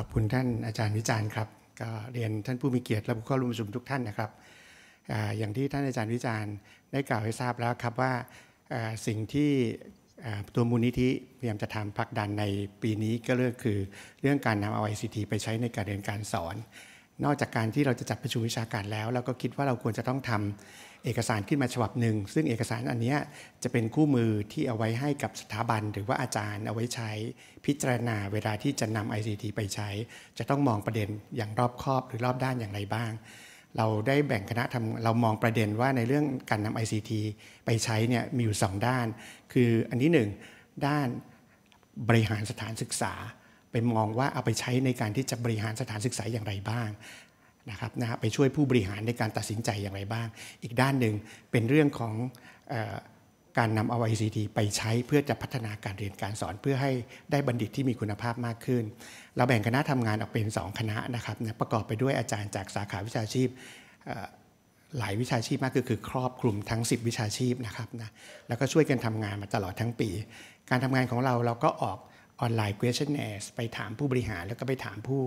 ขอบคุณท่านอาจารย์วิจารณ์ครับก็เรียนท่านผู้มีเกียรติและผู้เข้าร่วมประชุมทุกท่านนะครับ อย่างที่ท่านอาจารย์วิจารณ์ได้กล่าวให้ทราบแล้วครับว่าสิ่งที่ตัวมูลนิธิพยายามจะทำพักดันในปีนี้ก็เรื่องคือเรื่องการนำเอาไอซีทีไปใช้ในการเรียนการสอนนอกจากการที่เราจะจัดประชุมวิชาการแล้ว เราก็คิดว่าเราควรจะต้องทำเอกสารขึ้นมาฉบับหนึ่ง ซึ่งเอกสารอันนี้จะเป็นคู่มือที่เอาไว้ให้กับสถาบัน หรือว่าอาจารย์เอาไว้ใช้พิจารณาเวลาที่จะนำ ICT ไปใช้ จะต้องมองประเด็นอย่างรอบคอบหรือรอบด้านอย่างไรบ้าง เราได้แบ่งคณะทำเรามองประเด็นว่าในเรื่องการนำ ICT ไปใช้เนี่ยมีอยู่ 2 ด้าน คืออันที่ 1 ด้านบริหารสถานศึกษาไปมองว่าเอาไปใช้ในการที่จะบริหารสถานศึกษาอย่างไรบ้างนะครับนะบไปช่วยผู้บริหารในการตัดสินใจอย่างไรบ้าง อีกด้านหนึ่งเป็นเรื่องของการนำเอา ICT ไปใช้เพื่อจะพัฒนาการเรียนการสอนเพื่อให้ได้บัณฑิตที่มีคุณภาพมากขึ้น เราแบ่งคณะทำงานออกเป็น 2 คณะนะครับนะประกอบไปด้วยอาจารย์จากสาขาวิชาชีพหลายวิชาชีพมากคือคือ ครอบคลุมทั้ง 10 วิชาชีพนะครับนะแล้วก็ช่วยกันทำงานมาตลอดทั้งปี การทำงานของเราเราก็ออกออนไลน์ questionnaires ไปถามผู้บริหารแล้วก็ไปถามผู้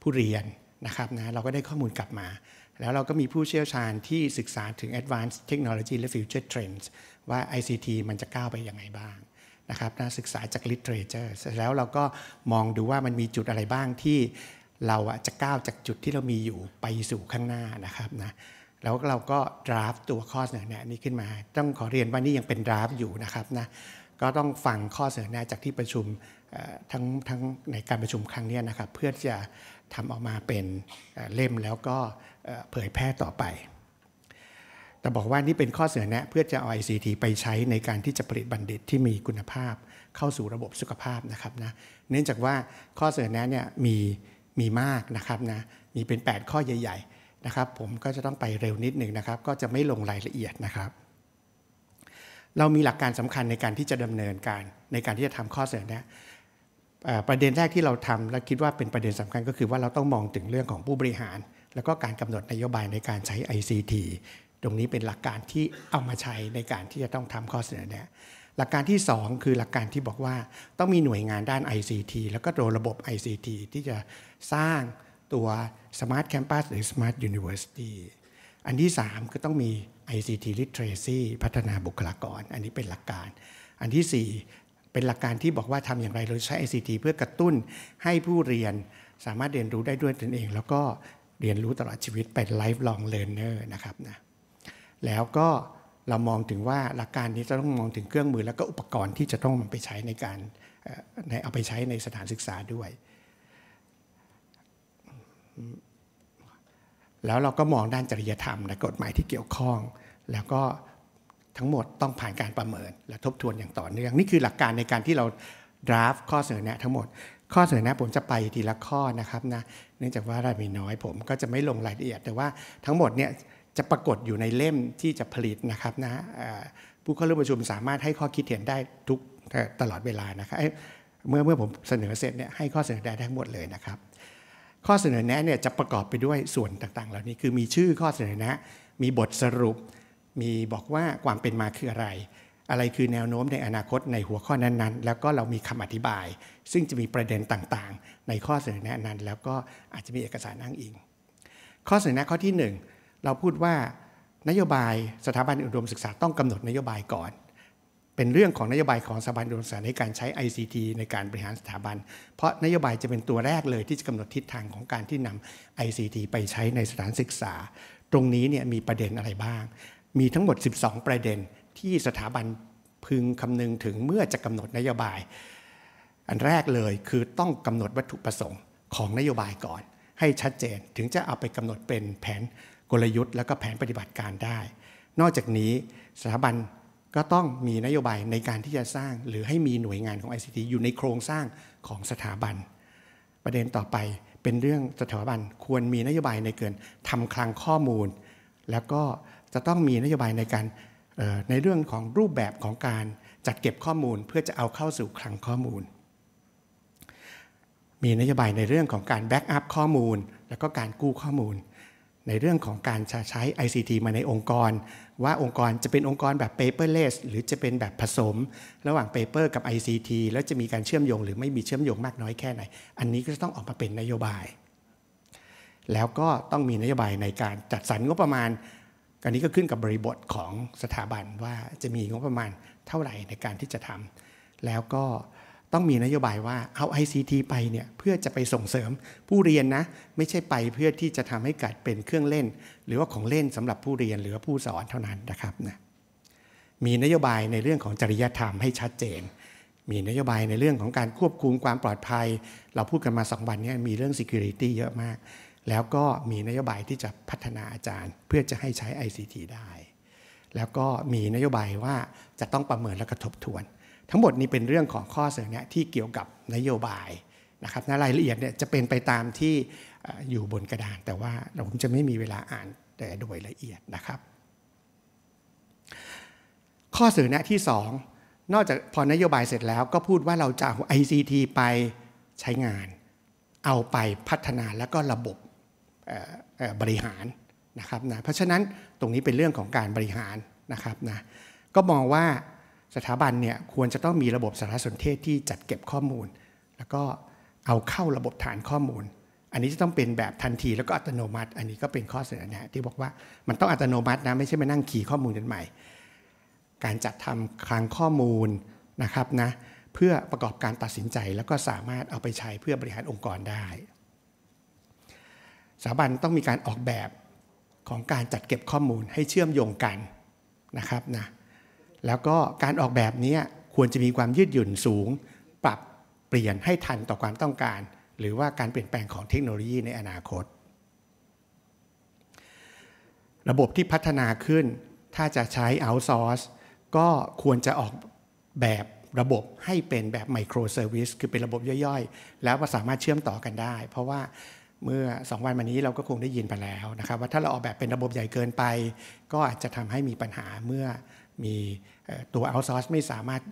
ผู้เรียนนะครับนะเราก็ได้ข้อมูลกลับมา แล้วเราก็มีผู้เชี่ยวชาญที่ศึกษาถึง advanced technology และ future trends ว่า ICT มันจะก้าวไปยังไงบ้างนะครับนะศึกษาจาก literature แล้วเราก็มองดูว่ามันมีจุดอะไรบ้างที่เราจะก้าวจากจุดที่เรามีอยู่ไปสู่ข้างหน้านะครับนะแล้วเราก็ดราฟตัวข้อเสนอแนะนี้ขึ้นมา ต้องขอเรียนว่านี่ยังเป็นดราฟอยู่นะครับนะก็ต้องฟังข้อเสนอแนะจากที่ประชุมทั้งทั้งในการประชุมครั้งนี้นะครับเพื่อจะทำออกมาเป็นเล่มแล้วก็เผยแพร่ต่อไป แต่บอกว่านี่เป็นข้อเสนอแนะเพื่อจะเอา ICT ไปใช้ในการที่จะผลิตบัณฑิตที่มีคุณภาพ เข้าสู่ระบบสุขภาพนะครับนะเนื่องจากว่าข้อเสนอแนะเนี่ยมีมีมากนะครับนะมีเป็น 8 ข้อใหญ่ๆนะครับผมก็จะต้องไปเร็วนิดหนึ่งนะครับ ก็จะไม่ลงรายละเอียดนะครับ เรามีหลักการสำคัญในการที่จะดำเนินการในการที่จะทำข้อเสนอแนะประเด็นแรกที่เราทำและคิดว่าเป็นประเด็นสำคัญก็คือว่าเราต้องมองถึงเรื่องของผู้บริหาร แล้วก็การกำหนดนโยบายในการใช้ ICT ตรงนี้เป็นหลักการที่เอามาใช้ในการที่จะต้องทำข้อเสนอแนะหลักการที่ 2 คือหลักการที่บอกว่าต้องมีหน่วยงานด้าน ICT แล้วก็ตัวระบบ ICT ที่จะสร้างตัว Smart Campus หรือ Smart University อันที่ 3 ก็ต้องมี ICT Literacy พัฒนาบุคลากรอันนี้เป็นหลักการ อันที่ 4 เป็นหลักการที่บอกว่าทำอย่างไรเราใช้ ICT เพื่อกระตุ้นให้ผู้เรียนสามารถเรียนรู้ได้ด้วยตนเอง แล้วก็เรียนรู้ตลอดชีวิตเป็น lifelong learner นะครับนะแล้วก็เรามองถึงว่าหลักการนี้ จะต้องมองถึงเครื่องมือแล้วก็อุปกรณ์ที่จะต้องนไปใช้ในการเอาไปใช้ในสถานศึกษาด้วยแล้วเราก็มองด้านจริยธรรม และกฎหมายที่เกี่ยวข้องแล้วก็ทั้งหมดต้องผ่านการประเมินและทบทวนอย่างต่อเนื่องนี่คือหลักการในการที่เราดราฟข้อเสนอแนะทั้งหมดข้อเสนอแนะ ผมจะไปทีละข้อนะครับนะเนื่องจากว่าเรามีน้อยผมก็จะไม่ลงรายละเอียดแต่ว่าทั้งหมดเนี่ยจะปรากฏอยู่ในเล่มที่จะผลิตนะครับนะผู้เข้าร่วมประชุมสามารถให้ข้อคิดเห็นได้ทุกตลอดเวลานะครับเมื่อเมื่อผมเสนอเสร็จเนี่ยให้ข้อเสนอได้ทั้งหมดเลยนะครับข้อเสนอแนะเนี่ยจะประกอบไปด้วยส่วนต่างๆ เหล่านี้คือมีชื่อข้อเสนอแนะ มีบทสรุป มีบอกว่าความเป็นมาคืออะไร อะไรคือแนวโน้มในอนาคตในหัวข้อนั้นๆ แล้วก็เรามีคำอธิบาย ซึ่งจะมีประเด็นต่างๆ ในข้อเสนอแนะนั้น แล้วก็อาจจะมีเอกสารอ้างอิง ข้อเสนอแนะข้อที่ 1 เราพูดว่านโยบายสถาบันอุดมศึกษาต้องกำหนดนโยบายก่อนเป็นเรื่องของนโยบายของสถาบันการศึกษาในการใช้ ICT ในการบริหารสถาบัน เพราะนโยบายจะเป็นตัวแรกเลยที่จะกำหนดทิศทางของการที่นำ ICT ไปใช้ในสถานศึกษา ตรงนี้เนี่ยมีประเด็นอะไรบ้าง มีทั้งหมด 12 ประเด็นที่สถาบันพึงคำนึงถึงเมื่อจะกำหนดนโยบาย อันแรกเลยคือต้องกำหนดวัตถุประสงค์ ของนโยบายก่อน ให้ชัดเจนถึงจะเอาไปกำหนดเป็นแผนกลยุทธ์ และก็แผนปฏิบัติการได้ นอกจากนี้สถาบันก็ต้องมีนโยบายในการที่จะสร้างหรือให้มีหน่วยงานของ ICT อยู่ในโครงสร้างของสถาบัน ประเด็นต่อไปเป็นเรื่องสถาบันควรมีนโยบายในเกินทำคลังข้อมูล แล้วก็จะต้องมีนโยบายในการในเรื่องของรูปแบบของการจัดเก็บข้อมูล เพื่อจะเอาเข้าสู่คลังข้อมูล มีนโยบายในเรื่องของการแบ็กอัพข้อมูล แล้วก็การกู้ข้อมูล ในเรื่องของการใช้ ICT มาในองค์กรว่าองค์กรจะเป็นองค์กรแบบ paperless หรือจะเป็นแบบผสม ระหว่าง paper กับ ICT แล้วจะมีการเชื่อมโยง หรือไม่มีเชื่อมโยงมากน้อยแค่ไหน อันนี้ก็จะต้องออกมาเป็นนโยบาย แล้วก็ต้องมีนโยบายในการจัดสรรงบประมาณอันนี้ก็ขึ้นกับบริบทของสถาบันว่าจะมีงบประมาณเท่าไหร่ในการที่จะทำแล้วก็ต้องมีนโยบายว่าเอา ICT ไปเนี่ย เพื่อจะไปส่งเสริมผู้เรียนนะ ไม่ใช่ไปเพื่อที่จะทำให้เกิดเป็นเครื่องเล่น หรือว่าของเล่นสำหรับผู้เรียนหรือผู้สอนเท่านั้นนะครับนะมีนโยบายในเรื่องของจริยธรรมให้ชัดเจน มีนโยบายในเรื่องของการควบคุมความปลอดภัย เราพูดกันมาสองวันนี้มีเรื่อง Security เยอะมาก แล้วก็มีนโยบายที่จะพัฒนาอาจารย์ เพื่อจะให้ใช้ ICT ได้ แล้วก็มีนโยบายว่าจะต้องประเมินและกระทบทวนทั้งหมดนี้เป็นเรื่องของข้อเสนอแนะที่เกี่ยวกับนโยบายนะครับในรายละเอียดเนี่ยจะเป็นไปตามที่อยู่บนกระดานแต่ว่าผมจะไม่มีเวลาอ่านแต่โดยละเอียดนะครับ ข้อเสนอแนะที่ 2 นอกจากพอนโยบายเสร็จแล้วก็พูดว่าเราจะอ ICT ไปใช้งาน เอาไปพัฒนาแล้วก็ระบบบริหารนะครับนะเพราะฉะนั้นตรงนี้เป็นเรื่องของการบริหารนะครับนะก็มองว่าสถาบันเนี่ยควรจะต้องมีระบบสารสนเทศที่จัดเก็บข้อมูล แล้วก็เอาเข้าระบบฐานข้อมูล อันนี้จะต้องเป็นแบบทันที แล้วก็อัตโนมัติอันนี้ก็เป็นข้อเสนอแนะที่บอกว่า มันต้องอัตโนมัตินะไม่ใช่มานั่งขีข้อมูลกันใหม่ การจัดทำคลังข้อมูลนะครับนะเพื่อประกอบการตัดสินใจแล้วก็สามารถเอาไปใช้เพื่อบริหารองค์กรได้สถาบันต้องมีการออกแบบของการจัดเก็บข้อมูลให้เชื่อมโยงกันนะครับนะแล้วก็การออกแบบนี้ควรจะมีความยืดหยุ่นสูง ปรับเปลี่ยนให้ทันต่อความต้องการ หรือว่าการเปลี่ยนแปลงของเทคโนโลยีในอนาคต ระบบที่พัฒนาขึ้น ถ้าจะใช้ outsource ก็ควรจะออกแบบระบบให้เป็นแบบไมโครเซอร์วิสคือเป็นระบบย่อยๆ แล้วก็สามารถเชื่อมต่อกันได้ เพราะว่าเมื่อ 2 วันมานี้เราก็คงได้ยินไปแล้วนะครับ ว่าถ้าเราออกแบบเป็นระบบใหญ่เกินไป ก็อาจจะทำให้มีปัญหาเมื่อมีตัวเอาซอร์สไม่สามารถ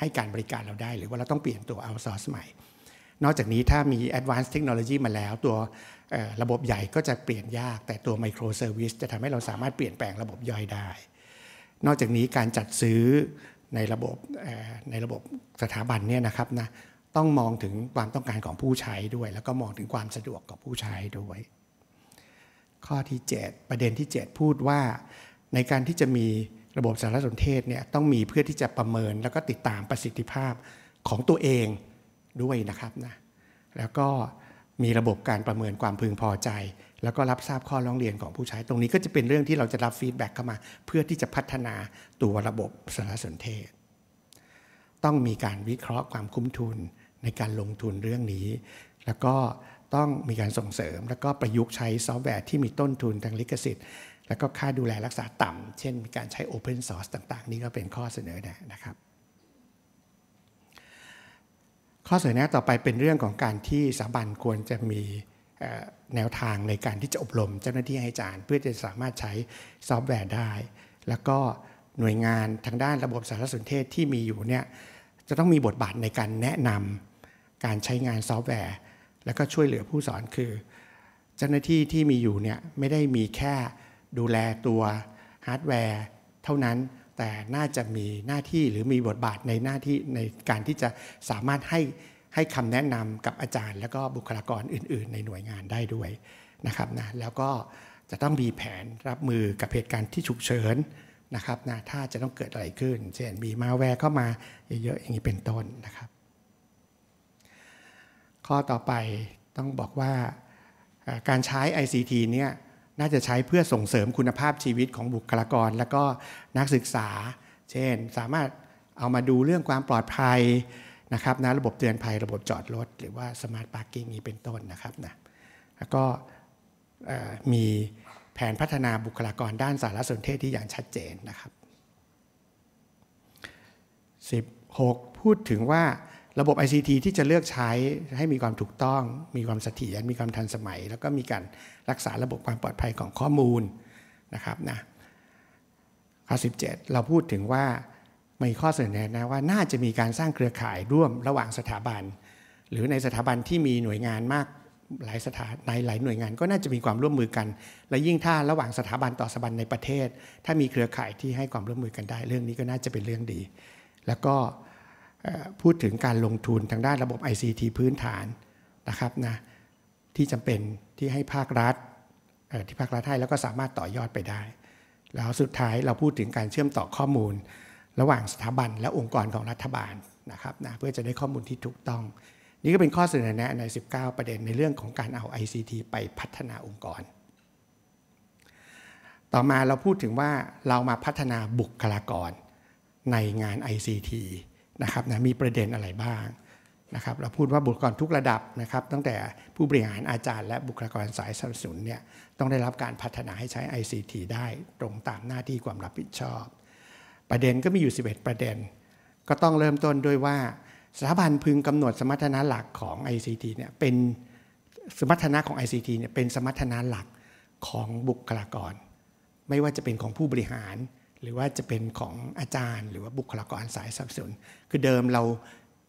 ให้การบริการเราได้ หรือว่าเราต้องเปลี่ยนตัวเอาซอร์สใหม่ นอกจากนี้ถ้ามี advanced technology มาแล้ว ตัวระบบใหญ่ก็จะเปลี่ยนยากแต่ตัว micro service จะทำให้เราสามารถเปลี่ยนแปลงระบบย่อยได้ นอกจากนี้การจัดซื้อในระบบในระบบสถาบันเนี่ยนะครับนะต้องมองถึงความต้องการของผู้ใช้ด้วย แล้วก็มองถึงความสะดวกของผู้ใช้ด้วยข้อที่ 7 ประเด็นที่ 7 พูดว่าในการที่จะมีระบบสารสนเทศเนี่ยต้องมีเพื่อที่จะประเมินแล้วก็ติดตามประสิทธิภาพของตัวเองด้วยนะครับนะแล้วก็มีระบบการประเมินความพึงพอใจ แล้วก็รับทราบข้อร้องเรียนของผู้ใช้ตรงนี้ก็จะเป็นเรื่องที่เราจะรับฟีดแบ็กเข้ามา เพื่อที่จะพัฒนาตัวระบบสารสนเทศ ต้องมีการวิเคราะห์ความคุ้มทุนในการลงทุนเรื่องนี้ แล้วก็ต้องมีการส่งเสริมแล้วก็ประยุกต์ใช้ซอฟต์แวร์ที่มีต้นทุนทางลิขสิทธิ์แล้วก็ค่าดูแลรักษาต่ำ เช่นมีการใช้ Open Source ต่างๆ นี่ก็เป็นข้อเสนอแนะนะครับ ข้อเสนอแนะต่อไปเป็นเรื่องของการที่สถาบันควรจะมีแนวทางในการที่จะอบรม เจ้าหน้าที่ให้จารย์ เพื่อจะสามารถใช้ซอฟต์แวร์ได้ แล้วก็หน่วยงานทางด้านระบบสารสนเทศที่มีอยู่เนี่ยจะต้องมีบทบาทในการแนะนำการใช้งานซอฟต์แวร์ แล้วก็ช่วยเหลือผู้สอนคือ เจ้าหน้าที่ที่มีอยู่เนี่ยไม่ได้มีแค่ดูแลตัวฮาร์ดแวร์เท่านั้น แต่น่าจะมีหน้าที่หรือมีบทบาทในหน้าที่ในการที่จะสามารถให้ให้คำแนะนำกับอาจารย์แล้วก็บุคลากรอื่นๆ ในหน่วยงานได้ด้วยนะครับนะแล้วก็จะต้องมีแผนรับมือกับเหตุการณ์ที่ฉุกเฉินนะครับนะถ้าจะต้องเกิดอะไรขึ้นเช่นมีมาแวร์เข้ามาเยอะ ๆ อย่างนี้เป็นต้นนะครับ ข้อต่อไปต้องบอกว่าการใช้ ICT เนี่ยน่าจะใช้เพื่อส่งเสริมคุณภาพชีวิตของบุคลากร และก็นักศึกษา เช่น สามารถเอามาดูเรื่องความปลอดภัยนะครับนะระบบเตือนภัย ระบบจอดรถ หรือว่าสมาร์ทปาร์กิ่งนี้เป็นต้นนะครับนะแล้วก็มีแผนพัฒนาบุคลากรด้านสารสนเทศที่อย่างชัดเจนนะครับ 16. พูดถึงว่าระบบ ICT ที่จะเลือกใช้ให้มีความถูกต้อง มีความเสถียรมีความทันสมัย แล้วก็มีการรักษาระบบความปลอดภัยของข้อมูลนะครับนะข้อ17 เราพูดถึงว่ามีข้อเสนอแนะว่าน่าจะมีการสร้างเครือข่ายร่วมระหว่างสถาบัน หรือในสถาบันที่มีหน่วยงานมากหลายสถาในหลายหน่วยงานก็น่าจะมีความร่วมมือกัน และยิ่งถ้าระหว่างสถาบันต่อสถาบันในประเทศ ถ้ามีเครือข่ายที่ให้ความร่วมมือกันได้เรื่องนี้ก็น่าจะเป็นเรื่องดี แล้วก็พูดถึงการลงทุนทางด้านระบบ ICT พื้นฐานนะครับนะที่จำเป็นที่ให้ภาครัฐที่ภาครัฐให้แล้วก็สามารถต่อยอดไปได้แล้วสุดท้ายเราพูดถึงการเชื่อมต่อข้อมูล ระหว่างสถาบันและองค์กรของรัฐบาลนะครับนะเพื่อจะได้ข้อมูลที่ถูกต้อง นี่ก็เป็นข้อเสนอแนะใน19 ประเด็นในเรื่องของการเอา ICT ไปพัฒนาองค์กร ต่อมาเราพูดถึงว่าเรามาพัฒนาบุคลากรในงาน ICT นะครับนะมีประเด็นอะไรบ้างนะครับเราพูดว่าบุคลากรทุกระดับนะครับ ตั้งแต่ผู้บริหารอาจารย์ และบุคลากรสายสนับสนุนเนี่ยต้องได้รับการพัฒนาให้ใช้ ICT ได้ตรงตามหน้าที่ความรับผิดชอบ ประเด็นก็มีอยู่ 11 ประเด็น ก็ต้องเริ่มต้นด้วยว่าสถาบันพึงกำหนดสมรรถนะหลักของ ICT เนี่ยเป็นสมรรถนะของ ICT เนี่ยเป็นสมรรถนะหลักของบุคลากรไม่ว่าจะเป็นของผู้บริหารหรือว่าจะเป็นของอาจารย์หรือว่าบุคลากรสายสับสนคือเดิมเรา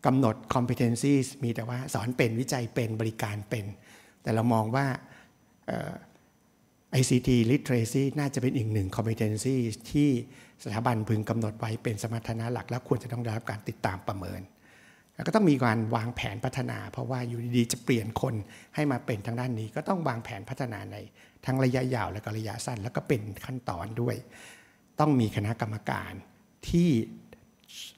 กำหนด competencies มีแต่ว่าสอนเป็นวิจัยเป็นบริการเป็น แต่เรามองว่า ICT literacy น่าจะเป็นอีกหนึ่ง c o m p e t e n c s ที่สถาบันพึงกำหนดไว้เป็นสมรรถนะหลักและควรจะต้องได้รับการติดตามประเมิน แล้วก็ต้องมีการวางแผนพัฒนา เพราะว่าอยู่ดีๆจะเปลี่ยนคนให้มาเป็นทางด้านนี้ ก็ต้องวางแผนพัฒนาในทั้งระยะยาวและก็ระยะสั้น แล้วก็เป็นขั้นตอนด้วยต้องมีคณะกรรมการที่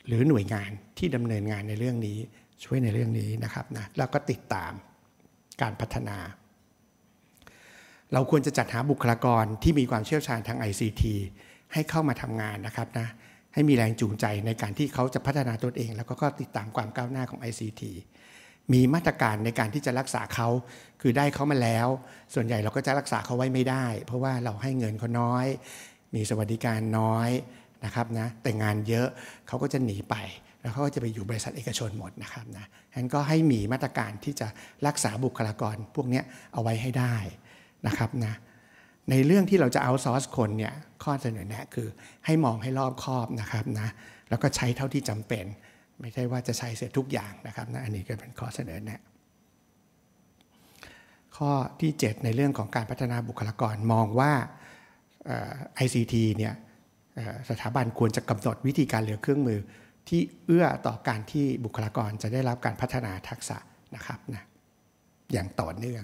หรือหน่วยงานที่ดำเนินงานในเรื่องนี้ช่วยในเรื่องนี้นะครับนะแล้วก็ติดตามการพัฒนา เราควรจะจัดหาบุคลากรที่มีความเชี่ยวชาญทาง ICT ให้เข้ามาทำงานนะครับนะให้มีแรงจูงใจในการที่เขาจะพัฒนาตนเอง แล้วก็ติดตามความก้าวหน้าของ ICT มีมาตรการในการที่จะรักษาเขาคือได้เขามาแล้ว ส่วนใหญ่เราก็จะรักษาเขาไว้ไม่ได้ เพราะว่าเราให้เงินเขาน้อยมีสวัสดิการน้อยนะครับนะแต่งานเยอะเขาก็จะหนีไป แล้วเขาก็จะไปอยู่บริษัทเอกชนหมดนะครับนะฉะนั้นก็ให้มีมาตรการที่จะรักษาบุคลากรพวกนี้เอาไว้ให้ได้นะครับนะในเรื่องที่เราจะเอาซอร์สคนเนี่ยข้อเสนอแนะคือให้มองให้รอบคอบนะครับนะแล้วก็ใช้เท่าที่จำเป็น ไม่ใช่ว่าจะใช้เสร็จทุกอย่างนะครับนะอันนี้ก็เป็นข้อเสนอแนะข้อที่ 7 ในเรื่องของการพัฒนาบุคลากรมองว่าไอซีทีเนี่ยสถาบันควรจะ กำหนดวิธีการเหลือเครื่องมือที่เอื้อต่อการที่บุคลากรจะได้รับการพัฒนาทักษะนะครับนะอย่างต่อเนื่อง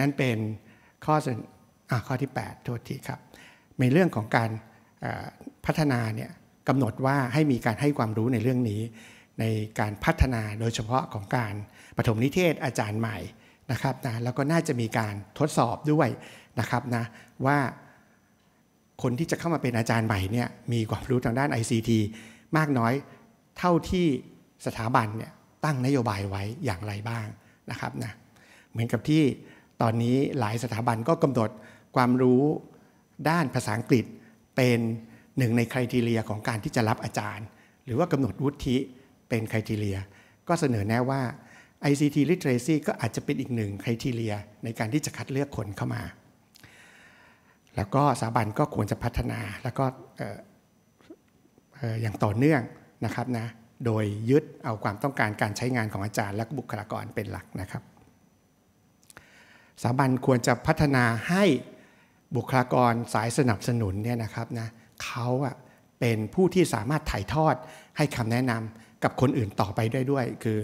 นั่นเป็นข้อข้อที่ 8 โทษทีครับในเรื่องของการพัฒนาเนี่ยกำหนดว่าให้มีการให้ความรู้ในเรื่องนี้ ในการพัฒนาโดยเฉพาะของการปฐมนิเทศอาจารย์ใหม่นะครับนะแล้วก็น่าจะมีการทดสอบด้วยนะครับนะว่าคนที่จะเข้ามาเป็นอาจารย์ใหม่เนี่ยมีความรู้ทางด้าน ICT มากน้อยเท่าที่สถาบันเนี่ยตั้งนโยบายไว้อย่างไรบ้างนะครับนะเหมือนกับที่ตอนนี้หลายสถาบันก็กำหนดความรู้ด้านภาษาอังกฤษ เป็นหนึ่งในคุณทีเรียของการที่จะรับอาจารย์ หรือว่ากำหนดวุฒิเป็นคุณทีเรีย ก็เสนอแนะว่า ICT literacy ก็อาจจะเป็นอีกหนึ่งคุณทีเรียในการที่จะคัดเลือกคนเข้ามาแล้วก็สถาบันก็ควรจะพัฒนาแล้วก็อย่างต่อเนื่องนะครับนะ โดยยึดเอาความต้องการการใช้งานของอาจารย์และบุคลากรเป็นหลักนะครับ สถาบันควรจะพัฒนาให้บุคลากรสายสนับสนุนเนี่ยนะครับนะเขาอะเป็นผู้ที่สามารถถ่ายทอดให้คำแนะนำกับคนอื่นต่อไปได้ด้วย คือ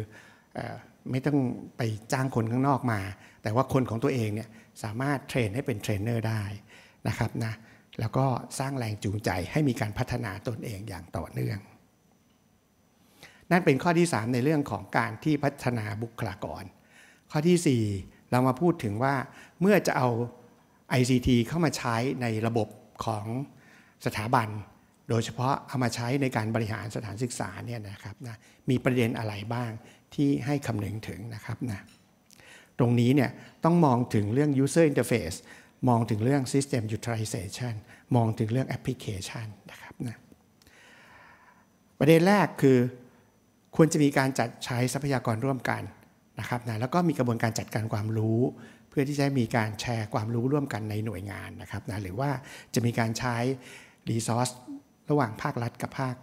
ไม่ต้องไปจ้างคนข้างนอกมา แต่ว่าคนของตัวเองเนี่ยสามารถเทรนให้เป็นเทรนเนอร์ได้นะครับนะแล้วก็สร้างแรงจูงใจให้มีการพัฒนาตนเองอย่างต่อเนื่อง นั่นเป็นข้อที่ 3 ในเรื่องของการที่พัฒนาบุคลากร ข้อที่ 4 เรามาพูดถึงว่าเมื่อจะเอา ICT เข้ามาใช้ในระบบของสถาบัน โดยเฉพาะเอามาใช้ในการบริหารสถานศึกษาเนี่ยนะครับนะมีประเด็นอะไรบ้างที่ให้คำนึงถึงนะครับนะตรงนี้เนี่ยต้องมองถึงเรื่อง user interface มองถึงเรื่อง System Utilization มองถึงเรื่อง Application นะครับนะประเด็นแรกคือควรจะมีการจัดใช้ทรัพยากรร่วมกันนะครับนะแล้วก็มีกระบวนการจัดการความรู้ เพื่อที่จะมีการแชร์ความรู้ร่วมกันในหน่วยงานนะครับนะหรือว่าจะมีการใช้รีซอสระหว่างภาครัฐกับภาค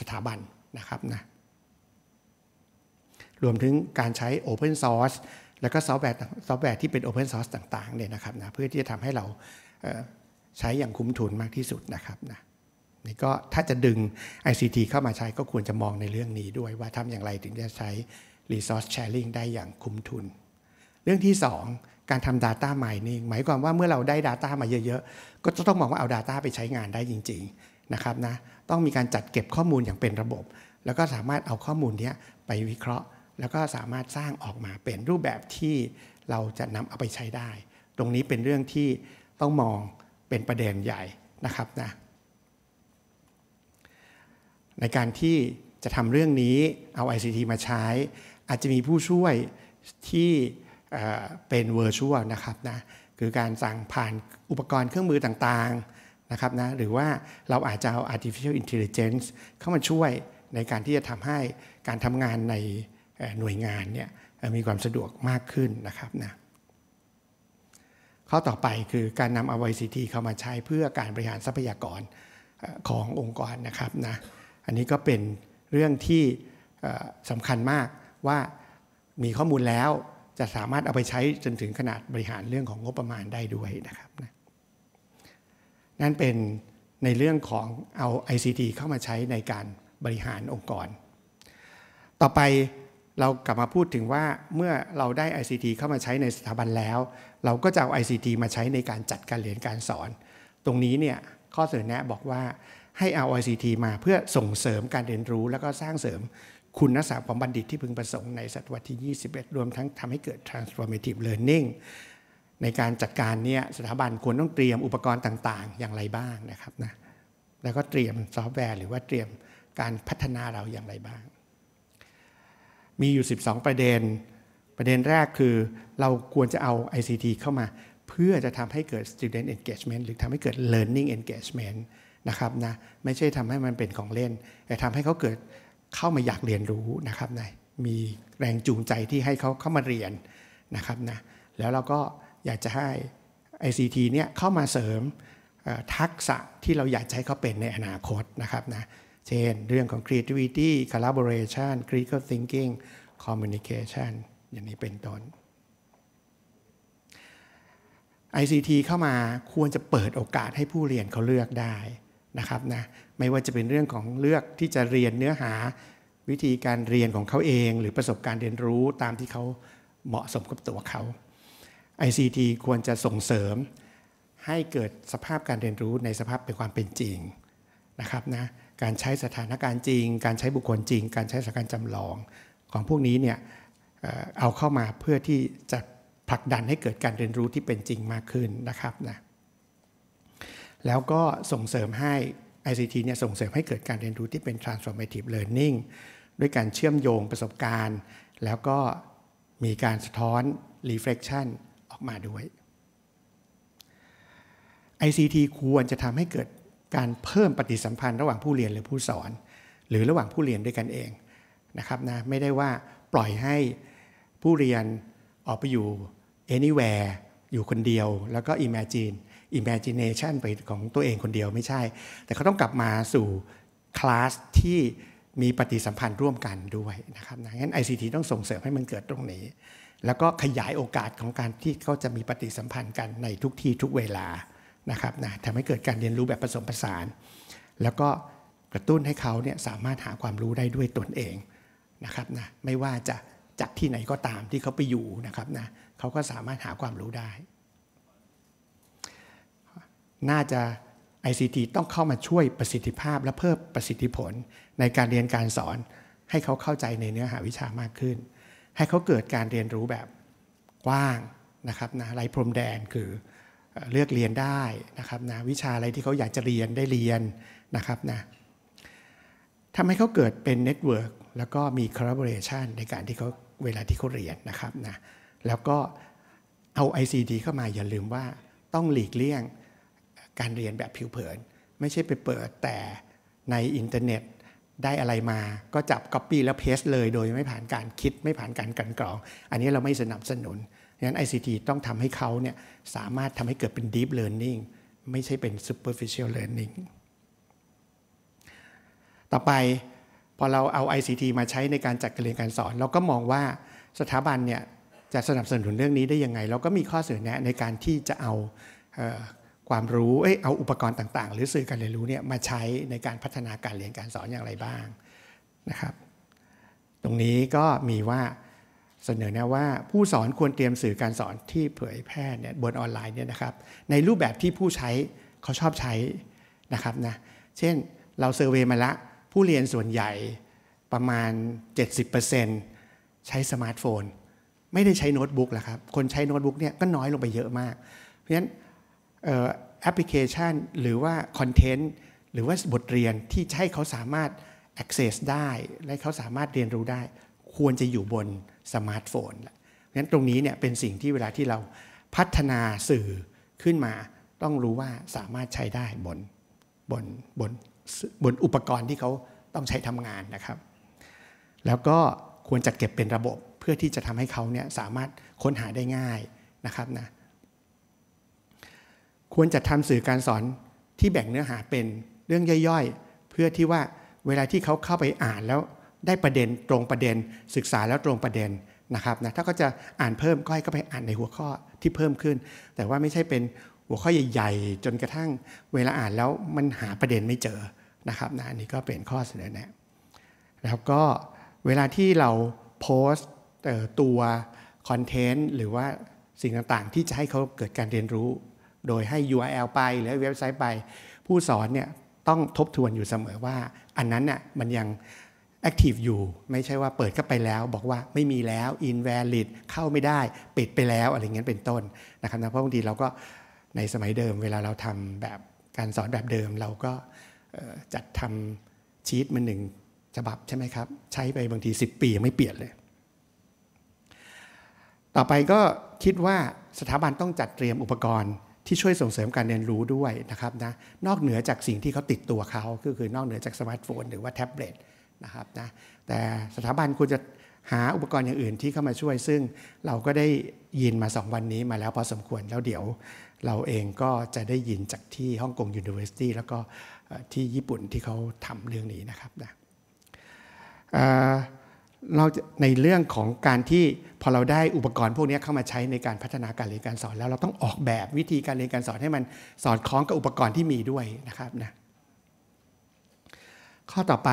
สถาบันนะครับนะรวมถึงการใช้ Open Source แล้วก็ซอฟต์แวร์ซอฟต์แวร์ที่เป็นโอเพนซอร์สต่างๆเนี่ยนะครับนะ เพื่อที่จะทำให้เราใช้อย่างคุ้มทุนมากที่สุดนะครับนะนี่ก็ถ้าจะดึง ICT เข้ามาใช้ก็ควรจะมองในเรื่องนี้ด้วยว่าทำอย่างไรถึงจะใช้ Resource Sharing ได้อย่างคุ้มทุน เรื่องที่ 2 การทำา Data Mining หมายความว่าเมื่อเราได้ Data มาเยอะ ๆ ก็จะต้องมองว่า เอา Data ไปใช้งานได้จริง ๆ นะครับนะ ต้องมีการจัดเก็บข้อมูลอย่างเป็นระบบ แล้วก็สามารถเอาข้อมูลนี้ไปวิเคราะห์แล้วก็สามารถสร้างออกมาเป็นรูปแบบที่เราจะนำเอาไปใช้ได้ ตรงนี้เป็นเรื่องที่ต้องมองเป็นประเด็นใหญ่นะครับนะ ในการที่จะทำเรื่องนี้เอา ICT มาใช้ อาจจะมีผู้ช่วยที่เป็นเวอร์ชวลนะครับนะคือการสั่งผ่านอุปกรณ์เครื่องมือต่างๆนะครับนะหรือว่าเราอาจจะเอา artificial intelligence เข้ามาช่วยในการที่จะทำให้การทำงานในหน่วยงานเนี่ยมีความสะดวกมากขึ้นนะครับนะข้อต่อไปคือการนำเอาีทีเข้ามาใช้เพื่อการบริหารทรัพยากรขององค์กรนะครับนะอันนี้ก็เป็นเรื่องที่สำคัญมากว่ามีข้อมูลแล้วจะสามารถเอาไปใช้จนถึงขนาดบริหารเรื่องของงบประมาณได้ด้วยนะครับนะนั่นเป็นในเรื่องของเอา ICT เข้ามาใช้ในการบริหารองค์กร ต่อไปเรากลับมาพูดถึงว่าเมื่อเราได้ ICT เข้ามาใช้ในสถาบันแล้ว เราก็จะเอา ICT มาใช้ในการจัดการเรียนการสอน ตรงนี้เนี่ย ข้อเสนอแนะบอกว่าให้เอา ICT มาเพื่อส่งเสริมการเรียนรู้แล้วก็สร้างเสริมคุณนักศึกษาของบัณฑิตที่พึงประสงค์ในศตวรรษที่ 21 รวมทั้งทำให้เกิด transformative learning ในการจัดการเนี่ยสถาบันควรต้องเตรียมอุปกรณ์ต่างๆ อย่างไรบ้างนะครับนะแล้วก็เตรียมซอฟต์แวร์หรือว่าเตรียมการพัฒนาเราอย่างไรบ้างมีอยู่ 12 ประเด็น ประเด็นแรกคือเราควรจะเอา ICT เข้ามา เพื่อจะทำให้เกิด student engagement หรือทำให้เกิด learning engagement นะครับนะไม่ใช่ทำให้มันเป็นของเล่น แต่ทำให้เขาเกิดเข้ามาอยากเรียนรู้นะครับนะมีแรงจูงใจที่ให้เขาเข้ามาเรียนนะครับนะแล้วเราก็อยากจะให้ ICT เนี่ยเข้ามาเสริมทักษะที่เราอยากใช้เขาเป็นในอนาคตนะครับนะเช่นเรื่องของ creativity collaboration critical thinking communication อย่างนี้เป็นต้น ICT เข้ามาควรจะเปิดโอกาสให้ผู้เรียนเขาเลือกได้นะครับนะ ไม่ว่าจะเป็นเรื่องของเลือกที่จะเรียนเนื้อหาวิธีการเรียนของเขาเองหรือประสบการณ์เรียนรู้ตามที่เขาเหมาะสมกับตัวเขา ICT ควรจะส่งเสริม ให้เกิดสภาพการเรียนรู้ในสภาพเป็นความเป็นจริงนะครับนะการใช้สถานการณ์จริง การใช้บุคคลจริง การใช้สถานการณ์จำลอง ของพวกนี้เนี่ยเอาเข้ามาเพื่อที่จะผลักดันให้เกิดการเรียนรู้ที่เป็นจริงมากขึ้นนะครับนะแล้วก็ส่งเสริมให้ ICT เนี่ยส่งเสริมให้เกิดการเรียนรู้ที่เป็น transformative learning ด้วยการเชื่อมโยงประสบการณ์ แล้วก็มีการสะท้อน reflection ออกมาด้วย ICT ควรจะทำให้เกิดการเพิ่มปฏิสัมพันธ์ระหว่างผู้เรียนหรือผู้สอน หรือระหว่างผู้เรียนด้วยกันเองนะครับนะไม่ได้ว่าปล่อยให้ผู้เรียนออกไปอยู่ anywhere อยู่คนเดียวแล้วก็ imagine imagination ไปของตัวเองคนเดียวไม่ใช่ แต่เขาต้องกลับมาสู่คลาสที่มีปฏิสัมพันธ์ร่วมกันด้วยนะครับนะงั้น ICT ต้องส่งเสริมให้มันเกิดตรงนี้ แล้วก็ขยายโอกาสของการที่เขาจะมีปฏิสัมพันธ์กันในทุกที่ ทุกเวลานะครับนะทำให้เกิดการเรียนรู้แบบผสมผสาน แล้วก็กระตุ้นให้เขาเนี่ยสามารถหาความรู้ได้ด้วยตนเองนะครับนะไม่ว่าจะจากที่ไหนก็ตามที่เขาไปอยู่นะครับนะเขาก็สามารถหาความรู้ได้ น่าจะ ICT ต้องเข้ามาช่วยประสิทธิภาพและเพิ่มประสิทธิผล ในการเรียนการสอนให้เขาเข้าใจในเนื้อหาวิชามากขึ้น ให้เขาเกิดการเรียนรู้แบบกว้างนะครับนะไรพรมแดนคือเลือกเรียนได้นะครับนะวิชาอะไรที่เขาอยากจะเรียนได้เรียนนะครับนะทำให้เขาเกิดเป็นเน็ตเวิร์กแล้วก็มีคอลลาบอร์เรชันในการที่เขาเวลาที่เขาเรียนนะครับนะแล้วก็เอา ICD เข้ามาอย่าลืมว่าต้องหลีกเลี่ยงการเรียนแบบผิวเผิน ไม่ใช่ไปเปิดแต่ในอินเทอร์เน็ตได้อะไรมา ก็จับ Copy แล้วเพสเลยโดยไม่ผ่านการคิด ไม่ผ่านการกันกรอง อันนี้เราไม่สนับสนุนฉะนั้น ICT ต้องทำให้เขาเนี่ยสามารถทำให้เกิดเป็น Deep Learning ไม่ใช่เป็น Superficial Learning ต่อไปพอเราเอา ICT มาใช้ในการจัดการเรียนการสอน เราก็มองว่าสถาบันเนี่ยจะสนับสนุนเรื่องนี้ได้ยังไงเราก็มีข้อเสนอแนะในการที่จะเอาความรู้เอ้ยเอาอุปกรณ์ต่างๆ หรือสื่อการเรียนรู้เนี่ยมาใช้ในการพัฒนาการเรียนการสอนอย่างไรบ้างนะครับ ตรงนี้ก็มีว่าเสนอแนะว่าผู้สอนควรเตรียมสื่อการสอนที่เผยแพร่เนี่ยบนออนไลน์เนี่ยนะครับในรูปแบบที่ผู้ใช้เขาชอบใช้นะครับนะเช่นเราเซอร์เวยมาละผู้เรียนส่วนใหญ่ประมาณ 70%ใช้สมาร์ทโฟน ไม่ได้ใช้โน้ตบุ๊กแหละครับ คนใช้โน้ตบุ๊กเนี่ยก็น้อยลงไปเยอะมาก เพราะฉะนั้นแอปพลิเคชันหรือว่าคอนเทนต์หรือว่าบทเรียนที่ให้เขาสามารถ access ได้ และเขาสามารถเรียนรู้ได้ ควรจะอยู่บนสมาร์ทโฟนละงั้นตรงนี้เนี่ยเป็นสิ่งที่เวลาที่เราพัฒนาสื่อขึ้นมา ต้องรู้ว่าสามารถใช้ได้บนบนบนบนอุปกรณ์ที่เขาต้องใช้ทำงานนะครับ แล้วก็ควรจัดเก็บเป็นระบบเพื่อที่จะทำให้เขาเนี่ยสามารถค้นหาได้ง่ายนะครับนะ ควรจัดทำสื่อการสอนที่แบ่งเนื้อหาเป็นเรื่องย่อยๆเพื่อที่ว่าเวลาที่เขาเข้าไปอ่านแล้วได้ประเด็นตรงประเด็นศึกษาแล้วตรงประเด็นนะครับนะถ้าก็จะอ่านเพิ่มก็ให้ก็ไปอ่านในหัวข้อที่เพิ่มขึ้น แต่ว่าไม่ใช่เป็นหัวข้อใหญ่ ๆ จนกระทั่งเวลาอ่านแล้วมันหาประเด็นไม่เจอนะครับนะอันนี้ก็เป็นข้อเสนอแนะแล้วก็เวลาที่เราโพสต์ตัวคอนเทนต์หรือว่าสิ่งต่างๆ ที่จะให้เขาเกิดการเรียนรู้ โดยให้ URL ไปหรือเว็บไซต์ไป ผู้สอนเนี่ยต้องทบทวนอยู่เสมอว่า อันนั้นน่ยมันยังแอคทีฟอยู่ไม่ใช่ว่าเปิดเข้าไปแล้วบอกว่าไม่มีแล้วอินแวลิดเข้าไม่ได้ปิดไปแล้ว อะไรเงี้ยเป็นต้น นะครับ นะเพราะบางทีเราก็ในสมัยเดิมเวลาเราทำแบบการสอนแบบเดิมเราก็จัดทำชีตมันหนึ่งฉบับใช่ไหมครับ ใช้ไปบางที 10 ปียังไม่เปลี่ยนเลย ต่อไปก็คิดว่าสถาบันต้องจัดเตรียมอุปกรณ์ที่ช่วยส่งเสริมการเรียนรู้ด้วยนะครับนะนอกเหนือจากสิ่งที่เขาติดตัวเขาก็คือนอกเหนือจากสมาร์ทโฟนหรือว่าแท็บเล็ตนะครับนะแต่สถาบันควรจะหาอุปกรณ์อย่างอื่นที่เข้ามาช่วย ซึ่งเราก็ได้ยินมา 2 วันนี้มาแล้วพอสมควรแล้วเดี๋ยว เราเองก็จะได้ยินจากที่ฮ่องกงยูนิเวอร์ซิตี้แล้วก็ ที่ญี่ปุ่นที่เขาทำเรื่องนี้นะครับนะเราในเรื่องของการที่พอเราได้อุปกรณ์พวกนี้เข้ามาใช้ในการพัฒนาการเรียนการสอนแล้ว เราต้องออกแบบวิธีการเรียนการสอนให้มันสอดคล้องกับอุปกรณ์ที่มีด้วยนะครับนะข้อต่อไป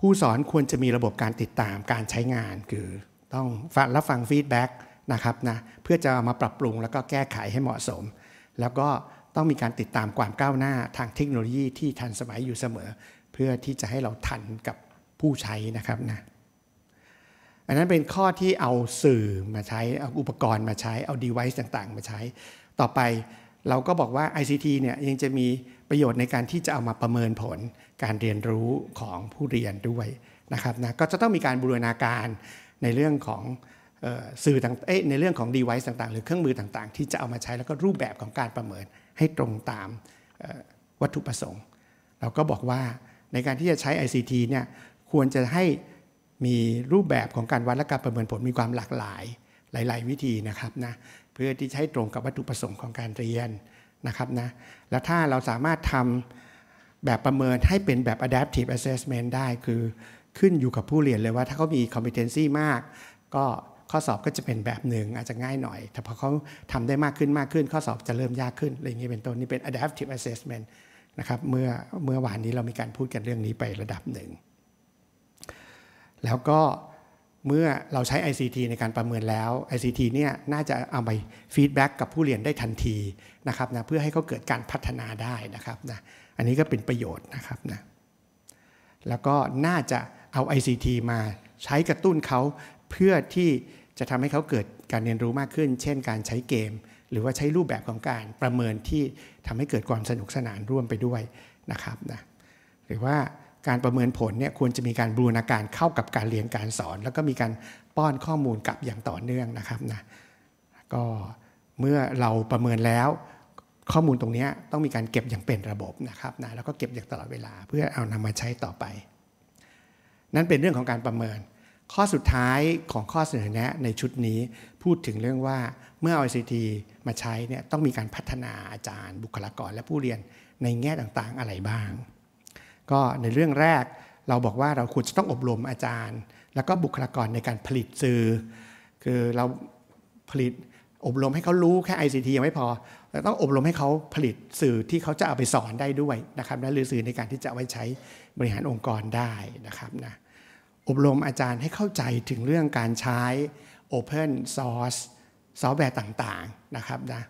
ผู้สอนควรจะมีระบบการติดตามการใช้งาน คือต้องรับฟังฟีดแบ็กนะครับนะเพื่อจะมาปรับปรุงแล้วก็แก้ไขให้เหมาะสม แล้วก็ต้องมีการติดตามความก้าวหน้าทางเทคโนโลยีที่ทันสมัยอยู่เสมอ เพื่อที่จะให้เราทันกับผู้ใช้นะครับนะอันนั้นเป็นข้อที่เอาสื่อมาใช้เอาอุปกรณ์มาใช้เอาดีไวซ์ต่างๆ มาใช้ ต่อไปเราก็บอกว่า ICT เนี่ยยังจะมีประโยชน์ในการที่จะเอามาประเมินผลการเรียนรู้ของผู้เรียนด้วยนะครับนะก็จะต้องมีการบูรณาการในเรื่องของสื่อต่างในเรื่องของดีไวซ์ต่างๆ หรือเครื่องมือต่างๆ ที่จะเอามาใช้แล้วก็รูปแบบของการประเมินให้ตรงตามวัตถุประสงค์ เราก็บอกว่าในการที่จะใช้ ICT เนี่ยควรจะให้มีรูปแบบของการวัดและการประเมินผลมีความหลากหลายหลายๆ วิธีนะครับนะเพื่อที่จะให้ตรงกับวัตถุประสงค์ของการเรียนนะครับนะแล้วถ้าเราสามารถทำแบบประเมินให้เป็นแบบ adaptive assessment ได้คือขึ้นอยู่กับผู้เรียนเลยว่าถ้าเขา มี competency มาก ก็ข้อสอบก็จะเป็นแบบหนึ่งอาจจะง่ายหน่อยแต่พอเขาทำได้มากขึ้นมากขึ้นข้อสอบจะเริ่มยากขึ้น อะไรเงนี้เป็นต้นนี่เป็น adaptive assessment นะครับเมื่อเมื่อวานนี้เรามีการพูดกันเรื่องนี้ไประดับหนึ่ง แล้วก็เมื่อเราใช้ ICT ในการประเมินแล้ว ICT เนี่ยน่าจะเอาไปฟีดแบ็กกับผู้เรียนได้ทันทีนะครับนะเพื่อให้เขาเกิดการพัฒนาได้นะครับนะอันนี้ก็เป็นประโยชน์นะครับนะแล้วก็น่าจะเอา ICT มาใช้กระตุ้นเขาเพื่อที่จะทำให้เขาเกิดการเรียนรู้มากขึ้น เช่นการใช้เกม หรือว่าใช้รูปแบบของการประเมินที่ทำให้เกิดความสนุกสนานร่วมไปด้วยนะครับนะหรือว่าการประเมินผลเนี่ยควรจะมีการบูรณาการเข้ากับการเรียนการสอน แล้วก็มีการป้อนข้อมูลกลับอย่างต่อเนื่องนะครับนะก็เมื่อเราประเมินแล้ว ข้อมูลตรงนี้ต้องมีการเก็บอย่างเป็นระบบนะครับนะแล้วก็เก็บอย่างตลอดเวลาเพื่อเอานำมาใช้ต่อไป นั่นเป็นเรื่องของการประเมิน ข้อสุดท้ายของข้อเสนอแนะในชุดนี้พูดถึงเรื่องว่าเมื่อ ICT มาใช้เนี่ยต้องมีการพัฒนาอาจารย์ บุคลากรและผู้เรียนในแง่ต่างๆ อะไรบ้างก็ในเรื่องแรกเราบอกว่าเราควรจะต้องอบรมอาจารย์ แล้วก็บุคลากรในการผลิตสื่อ คือเราผลิตอบรมให้เขารู้แค่ ICT ยังไม่พอเราต้องอบรมให้เขาผลิตสื่อที่เขาจะเอาไปสอนได้ด้วยนะครับและหรือสื่อในการที่จะไว้ใช้บริหารองค์กรได้นะครับนะอบรมอาจารย์ให้เข้าใจถึงเรื่องการใช้ Open Source ซอฟต์แวร์ต่างๆนะครับนะ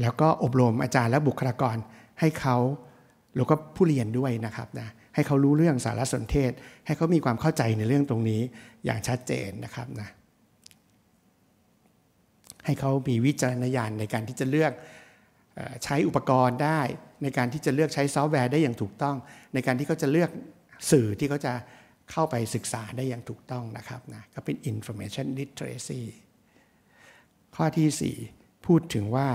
แล้วก็อบรมอาจารย์และบุคลากรให้เขาแล้วก็ผู้เรียนด้วยนะครับนะให้เขารู้เรื่องสารสนเทศ ให้เขามีความเข้าใจในเรื่องตรงนี้อย่างชัดเจนนะครับนะให้เขามีวิจารณญาณในการที่จะเลือกใช้อุปกรณ์ได้ ในการที่จะเลือกใช้ซอฟต์แวร์ได้อย่างถูกต้อง ในการที่เขาจะเลือกสื่อที่เขาจะเข้าไปศึกษาได้อย่างถูกต้องนะครับนะก็เป็น information literacy ข้อที่ 4 พูดถึงว่า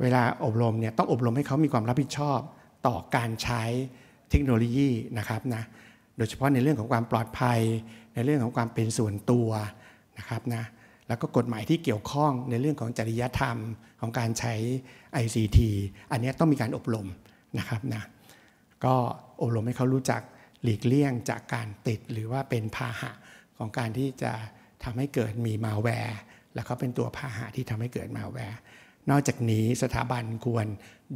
เวลาอบรมเนี่ยต้องอบรมให้เขามีความรับผิดชอบต่อการใช้เทคโนโลยีนะครับนะโดยเฉพาะในเรื่องของความปลอดภัย ในเรื่องของความเป็นส่วนตัวนะครับนะแล้วก็กฎหมายที่เกี่ยวข้องในเรื่องของจริยธรรม ของการใช้ ICT อันนี้ต้องมีการอบรมนะครับนะก็อบรมให้เขารู้จักหลีกเลี่ยงจากการติดหรือว่าเป็นพาหะ ของการที่จะทำให้เกิดมีมาแวร์ แล้วเขาเป็นตัวพาหะที่ทำให้เกิดมาแวร์นอกจากนี้สถาบันควร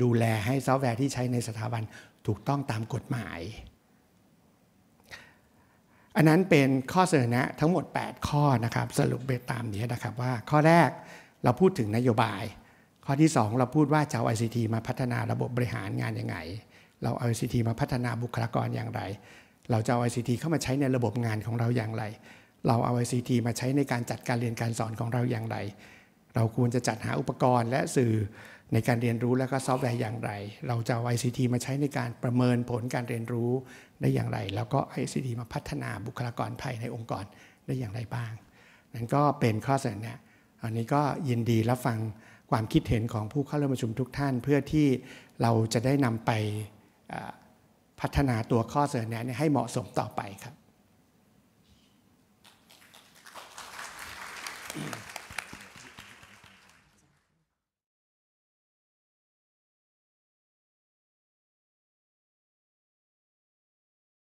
ดูแลให้ซอฟต์แวร์ที่ใช้ในสถาบันถูกต้องตามกฎหมาย อันนั้นเป็นข้อเสนอแนะทั้งหมด 8 ข้อนะครับ สรุปไปตามนี้นะครับว่าข้อแรกเราพูดถึงนโยบาย ข้อที่ 2 เราพูดว่าจะเอา ICT มาพัฒนาระบบบริหารงานยังไง เราเอา ICT มาพัฒนาบุคลากรอย่างไร เราจะเอา ICT เข้ามาใช้ในระบบงานของเราอย่างไรเราเอา ICT มาใช้ในการจัดการเรียนการสอนของเราอย่างไรเราควรจะจัดหาอุปกรณ์ และสื่อในการเรียนรู้และก็ซอฟต์แวร์อย่างไร เราจะเอา ICT มาใช้ในการประเมินผลการเรียนรู้ได้อย่างไร แล้วก็ ICT มาพัฒนาบุคลากรภายในองค์กรได้อย่างไรบ้างนั่นก็เป็นข้อเสนอเนี่ยอันนี้ก็ยินดีรับฟังความคิดเห็นของผู้เข้าร่วมประชุมทุกท่าน เพื่อที่เราจะได้นำไปพัฒนาตัวข้อเสนอแนะให้เหมาะสมต่อไปครับ